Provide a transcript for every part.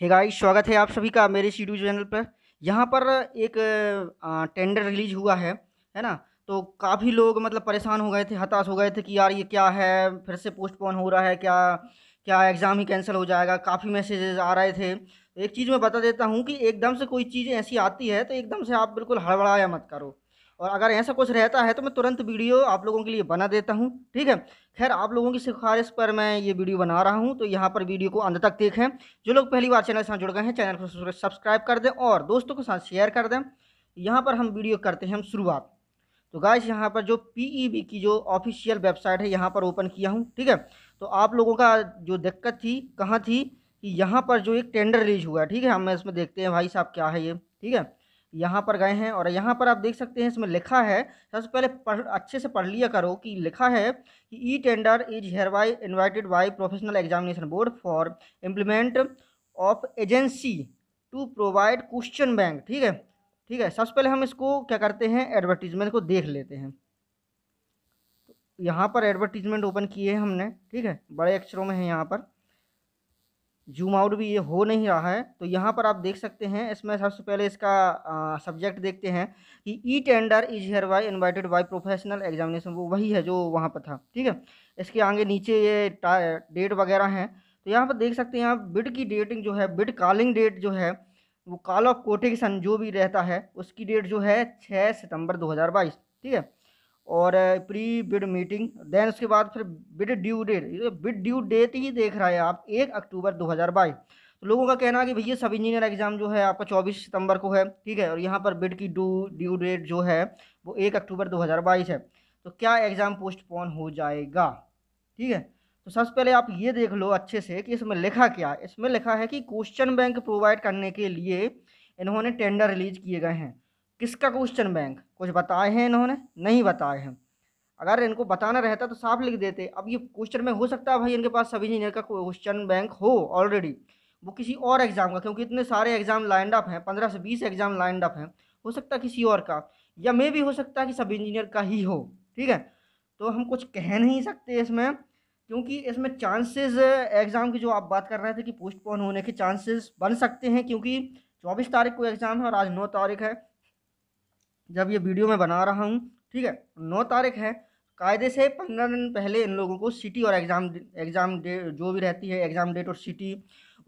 hey guys स्वागत है आप सभी का मेरे यूट्यूब चैनल पर यहाँ पर एक टेंडर रिलीज हुआ है है ना तो काफ़ी लोग मतलब परेशान हो गए थे हताश हो गए थे कि यार ये क्या है फिर से पोस्टपोन हो रहा है क्या क्या एग्ज़ाम ही कैंसिल हो जाएगा काफ़ी मैसेजेस आ रहे थे तो एक चीज़ मैं बता देता हूँ कि एकदम से कोई चीज़ ऐसी आती है तो एकदम से आप बिल्कुल हड़बड़ाया मत करो और अगर ऐसा कुछ रहता है तो मैं तुरंत वीडियो आप लोगों के लिए बना देता हूँ ठीक है खैर आप लोगों की सिफारिश पर मैं ये वीडियो बना रहा हूँ तो यहाँ पर वीडियो को अंत तक देखें जो लोग पहली बार चैनल से जुड़ गए हैं चैनल को सब्सक्राइब कर दें और दोस्तों के साथ शेयर कर दें यहाँ पर हम वीडियो करते हैं हम शुरुआत तो गाइस यहाँ पर जो पी की जो ऑफिशियल वेबसाइट है यहाँ पर ओपन किया हूँ ठीक है तो आप लोगों का जो दिक्कत थी कहाँ थी कि यहाँ पर जो एक टेंडर रिलीज हुआ है ठीक है हम इसमें देखते हैं भाई साहब क्या है ये ठीक है यहाँ पर गए हैं और यहाँ पर आप देख सकते हैं इसमें लिखा है सबसे पहले पढ़ अच्छे से पढ़ लिया करो कि लिखा है कि e tender is hereby invited by professional examination board for implement of agency to provide question bank ठीक है ठीक है सबसे पहले हम इसको क्या करते हैं एडवर्टीजमेंट को देख लेते हैं यहाँ पर एडवर्टीजमेंट ओपन किए हैं हमने ठीक है बड़े अक्षरों में है यहाँ पर जूम आउट भी ये हो नहीं रहा है तो यहाँ पर आप देख सकते हैं इसमें सबसे पहले इसका सब्जेक्ट देखते हैं कि e tender is hereby invited by professional examination वो वही है जो वहाँ पर था ठीक है इसके आगे नीचे ये डेट वगैरह हैं तो यहाँ पर देख सकते हैं आप बिड की डेटिंग जो है बिड कॉलिंग डेट जो है वो कॉल ऑफ कोटेशन जो भी रहता है उसकी डेट जो है छः सितंबर दो ठीक है और प्री बिड मीटिंग देन उसके बाद फिर bid due date bid due date ही देख रहा है आप एक अक्टूबर 2022 तो लोगों का कहना है कि भैया सब इंजीनियर एग्ज़ाम जो है आपका 24 सितंबर को है ठीक है और यहाँ पर बिड की डू ड्यू डेट जो है वो एक अक्टूबर 2022 है तो क्या एग्ज़ाम पोस्टपोन हो जाएगा ठीक है तो सबसे पहले आप ये देख लो अच्छे से कि इसमें लिखा क्या इसमें लिखा है कि क्वेश्चन बैंक प्रोवाइड करने के लिए इन्होंने टेंडर रिलीज किए गए हैं किसका क्वेश्चन बैंक कुछ बताए हैं इन्होंने नहीं बताए हैं अगर इनको बताना रहता तो साफ लिख देते अब ये क्वेश्चन बैंक हो सकता है भाई इनके पास सब इंजीनियर का क्वेश्चन बैंक हो ऑलरेडी वो किसी और एग्ज़ाम का क्योंकि इतने सारे एग्ज़ाम लाइंड अप हैं पंद्रह से बीस एग्ज़ाम लाइंड अप हैं हो सकता है किसी और का या मे भी हो सकता है कि सब इंजीनियर का ही हो ठीक है तो हम कुछ कह नहीं सकते इसमें क्योंकि इसमें चांसेस एग्ज़ाम की जो आप बात कर रहे थे कि पोस्टपोन होने के चांसेस बन सकते हैं क्योंकि चौबीस तारीख को एग्ज़ाम है और आज नौ तारीख है जब ये वीडियो मैं बना रहा हूँ ठीक है नौ तारीख है कायदे से पंद्रह दिन पहले इन लोगों को सिटी और एग्ज़ाम एग्ज़ाम डेट जो भी रहती है एग्ज़ाम डेट और सिटी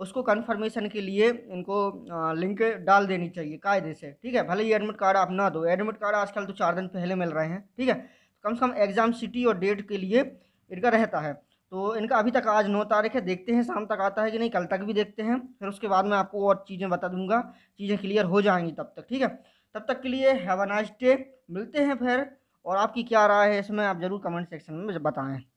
उसको कन्फर्मेशन के लिए इनको लिंक डाल देनी चाहिए कायदे से ठीक है भले ही एडमिट कार्ड आप ना दो एडमिट कार्ड आजकल तो चार दिन पहले मिल रहे हैं ठीक है कम से कम एग्ज़ाम सिटी और डेट के लिए इनका रहता है तो इनका अभी तक आज नौ तारीख है देखते हैं शाम तक आता है कि नहीं कल तक भी देखते हैं फिर उसके बाद मैं आपको और चीज़ें बता दूंगा चीज़ें क्लियर हो जाएंगी तब तक ठीक है तब तक के लिए हैव अ नाइस डे मिलते हैं फिर और आपकी क्या राय है इसमें आप ज़रूर कमेंट सेक्शन में बताएं